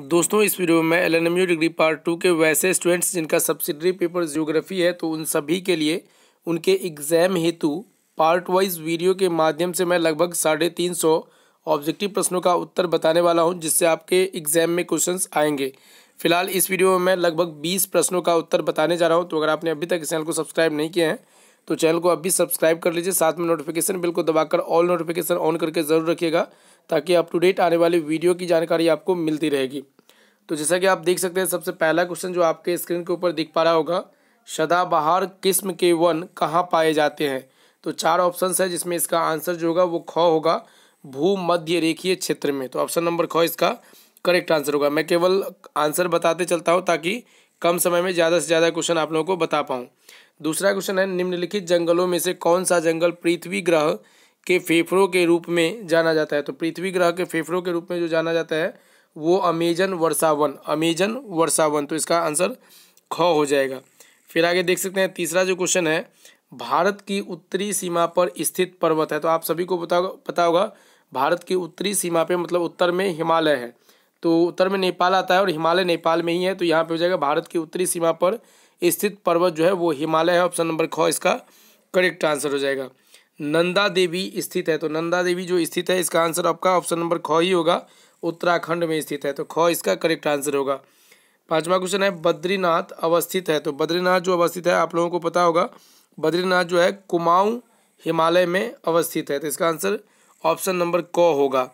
दोस्तों इस वीडियो में L N M U degree part two के वैसे स्टूडेंट्स जिनका सब्सिडरी पेपर जियोग्राफी है तो उन सभी के लिए उनके एग्ज़ाम हेतु पार्ट वाइज वीडियो के माध्यम से मैं लगभग साढ़े तीन सौ ऑब्जेक्टिव प्रश्नों का उत्तर बताने वाला हूं जिससे आपके एग्ज़ाम में क्वेश्चन आएंगे फिलहाल इस वीडियो में मैं लगभग बीस प्रश्नों का उत्तर बताने जा रहा हूँ तो अगर आपने अभी तक इस चैनल को सब्सक्राइब नहीं किया है तो चैनल को अभी भी सब्सक्राइब कर लीजिए साथ में नोटिफिकेशन बिल को दबाकर ऑल नोटिफिकेशन ऑन करके ज़रूर रखिएगा ताकि अप टू डेट आने वाली वीडियो की जानकारी आपको मिलती रहेगी तो जैसा कि आप देख सकते हैं सबसे पहला क्वेश्चन जो आपके स्क्रीन के ऊपर दिख पा रहा होगा सदाबहार किस्म के वन कहाँ पाए जाते हैं तो चार ऑप्शन है जिसमें इसका आंसर जो होगा वो ख होगा भू मध्य रेखीय क्षेत्र में तो ऑप्शन नंबर ख इसका करेक्ट आंसर होगा मैं केवल आंसर बताते चलता हूँ ताकि कम समय में ज़्यादा से ज़्यादा क्वेश्चन आप लोगों को बता पाऊँ दूसरा क्वेश्चन है निम्नलिखित जंगलों में से कौन सा जंगल पृथ्वी ग्रह के फेफड़ों के रूप में जाना जाता है तो पृथ्वी ग्रह के फेफड़ों के रूप में जो जाना जाता है वो अमेजन वर्षावन अमेजन वर्षावन तो इसका आंसर ख हो जाएगा फिर आगे देख सकते हैं तीसरा जो क्वेश्चन है भारत की उत्तरी सीमा पर स्थित पर्वत है तो आप सभी को बता पता होगा भारत की उत्तरी सीमा पे मतलब उत्तर में हिमालय है तो उत्तर में नेपाल आता है और हिमालय नेपाल में ही है तो यहाँ पे हो जाएगा भारत की उत्तरी सीमा पर स्थित पर्वत जो है वो हिमालय है ऑप्शन नंबर ख इसका करेक्ट आंसर हो जाएगा नंदा देवी स्थित है तो नंदा देवी जो स्थित है इसका आंसर आपका ऑप्शन नंबर ख ही होगा उत्तराखंड में स्थित है तो ख इसका करेक्ट आंसर होगा पांचवा क्वेश्चन है बद्रीनाथ अवस्थित है तो बद्रीनाथ जो अवस्थित है आप लोगों को पता होगा बद्रीनाथ जो है कुमाऊं हिमालय में अवस्थित है तो इसका आंसर ऑप्शन नंबर क होगा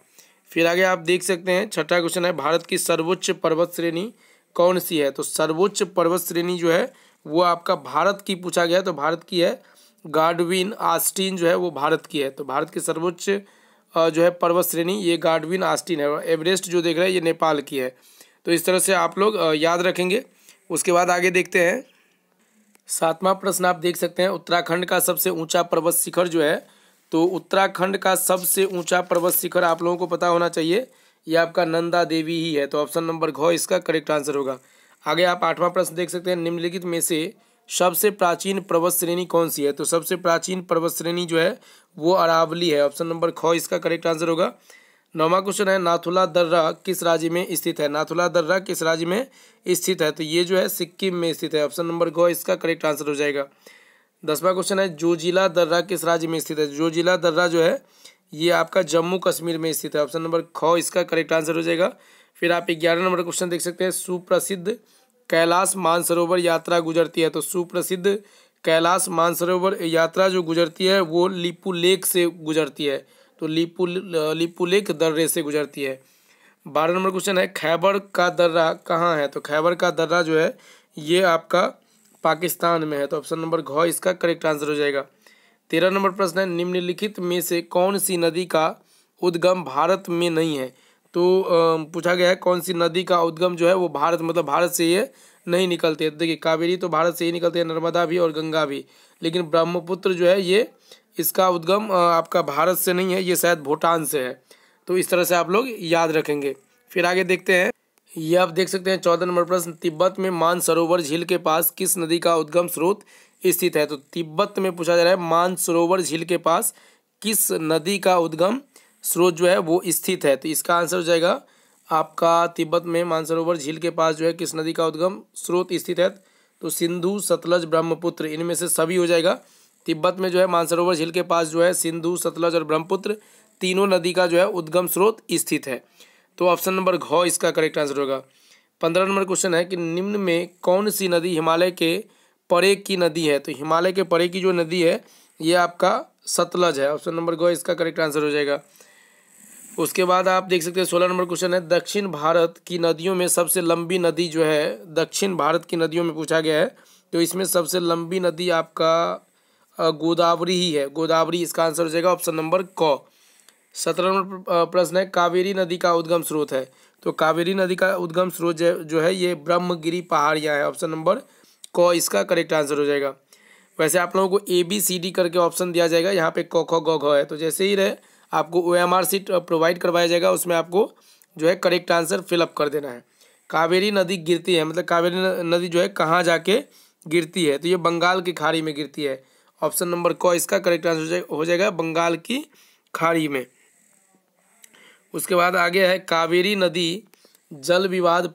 फिर आगे आप देख सकते हैं छठा क्वेश्चन है भारत की सर्वोच्च पर्वत श्रेणी कौन सी है तो सर्वोच्च पर्वत श्रेणी जो है वो आपका भारत की पूछा गया तो भारत की है गार्डविन आस्टीन जो है वो भारत की है तो भारत की सर्वोच्च जो है पर्वत श्रेणी ये गार्डविन आस्टीन है और एवरेस्ट जो देख रहे हैं ये नेपाल की है तो इस तरह से आप लोग याद रखेंगे उसके बाद आगे देखते हैं सातवां प्रश्न आप देख सकते हैं उत्तराखंड का सबसे ऊंचा पर्वत शिखर जो है तो उत्तराखंड का सबसे ऊंचा पर्वत शिखर आप लोगों को पता होना चाहिए ये आपका नंदा देवी ही है तो ऑप्शन नंबर घ इसका करेक्ट आंसर होगा आगे आप आठवां प्रश्न देख सकते हैं निम्नलिखित में से सबसे प्राचीन पर्वत श्रेणी कौन सी है तो सबसे प्राचीन पर्वत श्रेणी जो है वो अरावली है ऑप्शन नंबर ख इसका करेक्ट आंसर होगा नौवा क्वेश्चन है नाथुला दर्रा किस राज्य में स्थित है नाथुला दर्रा किस राज्य में स्थित है तो ये जो है सिक्किम में स्थित है ऑप्शन नंबर घ इसका करेक्ट आंसर हो जाएगा दसवां क्वेश्चन है जोजिला दर्रा किस राज्य में स्थित है जोजिला दर्रा जो है ये आपका जम्मू कश्मीर में स्थित है ऑप्शन नंबर ख इसका करेक्ट आंसर हो जाएगा फिर आप ग्यारह नंबर क्वेश्चन देख सकते हैं सुप्रसिद्ध कैलाश मानसरोवर यात्रा गुजरती है तो सुप्रसिद्ध कैलाश मानसरोवर यात्रा जो गुजरती है वो लिपू लेक से गुजरती है तो लिपू लिपू लेक दर्रे से गुजरती है बारह नंबर क्वेश्चन है खैबर का दर्रा कहाँ है तो खैबर का दर्रा जो है ये आपका पाकिस्तान में है तो ऑप्शन नंबर घ इसका करेक्ट आंसर हो जाएगा तेरह नंबर प्रश्न है निम्नलिखित में से कौन सी नदी का उद्गम भारत में नहीं है तो पूछा गया है कौन सी नदी का उद्गम जो है वो भारत मतलब भारत से ये नहीं निकलते है तो देखिए कावेरी तो भारत से ही निकलते हैं नर्मदा भी और गंगा भी लेकिन ब्रह्मपुत्र जो है ये इसका उद्गम आपका भारत से नहीं है ये शायद भूटान से है तो इस तरह से आप लोग याद रखेंगे फिर आगे देखते हैं ये आप देख सकते हैं चौदह नंबर प्रश्न तिब्बत में मानसरोवर झील के पास किस नदी का उद्गम स्रोत स्थित है तो तिब्बत में पूछा जा रहा है मानसरोवर झील के पास किस नदी का उद्गम स्रोत जो है वो स्थित है तो इसका आंसर हो जाएगा आपका तिब्बत में मानसरोवर झील के पास जो है किस नदी का उद्गम स्रोत स्थित है तो सिंधु सतलज ब्रह्मपुत्र इनमें से सभी हो जाएगा तिब्बत में जो है मानसरोवर झील के पास जो है सिंधु सतलज और ब्रह्मपुत्र तीनों नदी का जो है उद्गम स्रोत स्थित है तो ऑप्शन नंबर घ इसका करेक्ट आंसर होगा पंद्रह नंबर क्वेश्चन है कि निम्न में कौन सी नदी हिमालय के परे की नदी है तो हिमालय के परे की जो नदी है ये आपका सतलज है ऑप्शन नंबर गो इसका करेक्ट आंसर हो जाएगा उसके बाद आप देख सकते हैं सोलह नंबर क्वेश्चन है दक्षिण भारत की नदियों में सबसे लंबी नदी जो है दक्षिण भारत की नदियों में पूछा गया है तो इसमें सबसे लंबी नदी आपका गोदावरी ही है गोदावरी इसका आंसर हो जाएगा ऑप्शन नंबर क सत्रह नंबर प्रश्न है कावेरी नदी का उद्गम स्रोत है तो कावेरी नदी का उद्गम स्रोत जो है ये ब्रह्मगिरी पहाड़ियाँ है ऑप्शन नंबर क इसका करेक्ट आंसर हो जाएगा वैसे आप लोगों को ए बी सी डी करके ऑप्शन दिया जाएगा यहाँ पे क ख ग घ है तो जैसे ही रहे आपको O M R sheet provide करवाया जाएगा उसमें आपको जो है करेक्ट आंसर फिलअप कर देना है कावेरी नदी गिरती है मतलब कावेरी नदी जो है कहाँ जाके गिरती है तो ये बंगाल की खाड़ी में गिरती है ऑप्शन नंबर क इसका करेक्ट आंसर हो जाएगा बंगाल की खाड़ी में उसके बाद आगे है कावेरी नदी जल विवाद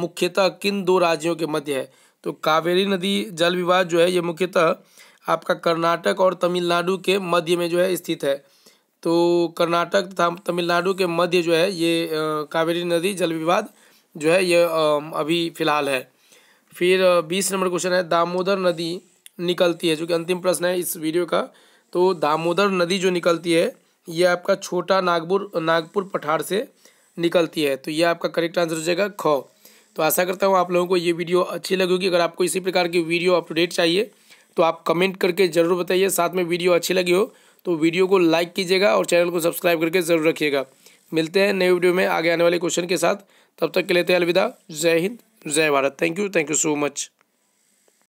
मुख्यतः किन दो राज्यों के मध्य है तो कावेरी नदी जल विवाद जो है ये मुख्यतः आपका कर्नाटक और तमिलनाडु के मध्य में जो है स्थित है तो कर्नाटक तथा तमिलनाडु के मध्य जो है ये कावेरी नदी जल विवाद जो है ये अभी फ़िलहाल है फिर बीस नंबर क्वेश्चन है दामोदर नदी निकलती है जो कि अंतिम प्रश्न है इस वीडियो का तो दामोदर नदी जो निकलती है ये आपका छोटा नागपुर नागपुर पठार से निकलती है तो ये आपका करेक्ट आंसर हो जाएगा ख तो आशा करता हूँ आप लोगों को ये वीडियो अच्छी लगेगी अगर आपको इसी प्रकार की वीडियो अपडेट चाहिए तो आप कमेंट करके ज़रूर बताइए साथ में वीडियो अच्छी लगी हो तो वीडियो को लाइक कीजिएगा और चैनल को सब्सक्राइब करके ज़रूर रखिएगा मिलते हैं नए वीडियो में आगे आने वाले क्वेश्चन के साथ तब तक के लेते हैं अलविदा जय हिंद जय Bharat thank you thank you so much